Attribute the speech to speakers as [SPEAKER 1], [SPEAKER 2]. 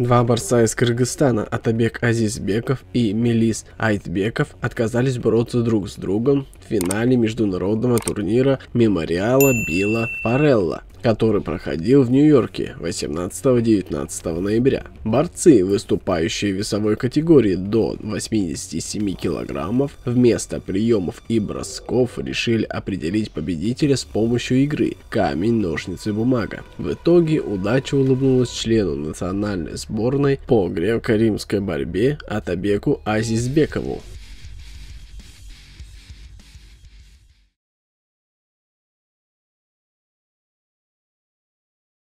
[SPEAKER 1] Два борца из Кыргызстана, Атабек Азизбеков и Мелис Айтбеков, отказались бороться друг с другом в финале международного турнира мемориала Билла Форелла который проходил в Нью-Йорке 18-19 ноября. Борцы, выступающие в весовой категории до 87 килограммов, вместо приемов и бросков решили определить победителя с помощью игры «Камень, ножницы, бумага». В итоге удача улыбнулась члену национальной сборной по греко-римской борьбе Атабеку Азизбекову.